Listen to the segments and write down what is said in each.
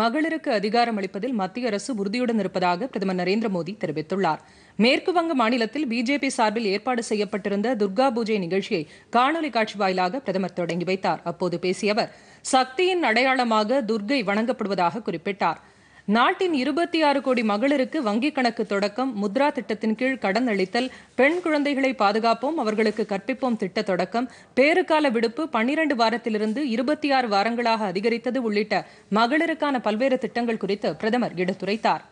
மகளிருக்கு அதிகாரம் அளிப்பதில் மத்திய அரசு உறுதியுடன் இருப்பதாக பிரதமர் நரேந்திர மோடி தெரிவித்துள்ளார் மேற்குவங்க மாநிலத்தில் பிஜேபி சார்பில் ஏற்பாடு செய்யப்பட்டிருந்த துர்கா பூஜை நிகழ்ச்சியை காணொலி காட்சி வாயிலாக பிரதமர் தொடங்கி வைத்தார் அப்போது பேசிய அவர் சக்தியின் அடையாளமாக துர்கை வணங்கப்படுவதாக குறிப்பிட்டாா் நாட்டின் இருபத்தி ஆறு கோடி மகளிருக்கு வங்கிக் கணக்கு தொடக்கம் முத்ரா திட்டத்தின் கீழ் கடன் அளித்தல் பெண் குழந்தைகளை பாதுகாப்போம் அவர்களுக்கு கற்பிப்போம் திட்ட தொடக்கம் பேறுகால விடுப்பு பன்னிரண்டு வாரத்திலிருந்து இருபத்தி ஆறு வாரங்களாக அதிகரித்தது உள்ளிட்ட மகளிருக்கான பல்வேறு திட்டங்கள் குறித்து பிரதமர் எடுத்துரைத்தார்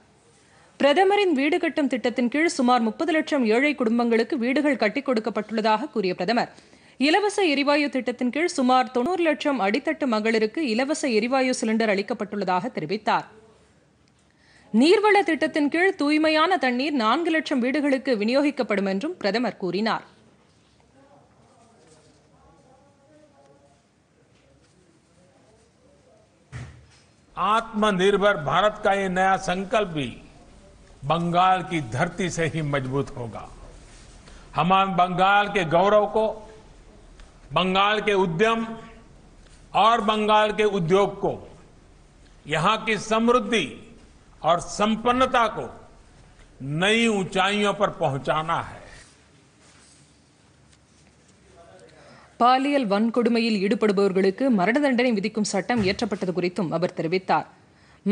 பிரதமரின் வீடு கட்டும் திட்டத்தின் கீழ் சுமார் முப்பது லட்சம் ஏழை குடும்பங்களுக்கு வீடுகள் கட்டிக் கொடுக்கப்பட்டுள்ளதாக கூறிய பிரதமர் இலவச எரிவாயு திட்டத்தின் கீழ் சுமார் தொன்னூறு லட்சம் அடித்தட்டு மகளிருக்கு இலவச எரிவாயு சிலிண்டர் அளிக்கப்பட்டுள்ளதாக தெரிவித்தாா் நீர்வள திட்டத்தின் கீழ் தூய்மையான தண்ணீர் நான்கு லட்சம் வீடுகளுக்கு விநியோகிக்கப்படும் என்றும் பிரதமர் கூறினார் आत्मनिर्भर भारत का ये नया संकल्प भी बंगाल की धरती से ही मजबूत होगा हम बंगाल के गौरव को बंगाल के उद्यम और बंगाल के उद्योग को यहां की समृद्धि और संपन्नता को नई ऊंचाइयों पर पहुंचाना है பாலியல் வன்கொடுமையில் ஈடுபடுபவர்களுக்கு மரண தண்டனை விதிக்கும் சட்டம் இயற்றப்பட்டது குறித்தும் அவர் தெரிவித்தார்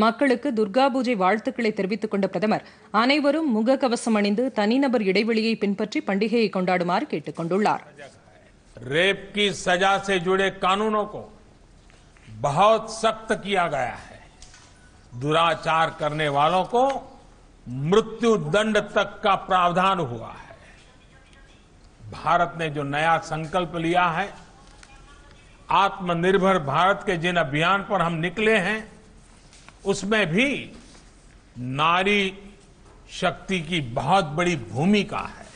மக்களுக்கு துர்கா பூஜை வாழ்த்துக்களை தெரிவித்துக் கொண்ட பிரதமர் அனைவரும் முகக்கவசம் அணிந்து தனிநபர் இடைவெளியை பின்பற்றி பண்டிகையை கொண்டாடுமாறு கேட்டுக் கொண்டுள்ளார் ரேப் கி சஜா சே ஜுடே கானூனோ கோ बहुत சக்த கியா கயா ஹை दुराचार करने वालों को मृत्यु दंड तक का प्रावधान हुआ है भारत ने जो नया संकल्प लिया है आत्मनिर्भर भारत के जिन अभियान पर हम निकले हैं उसमें भी नारी शक्ति की बहुत बड़ी भूमिका है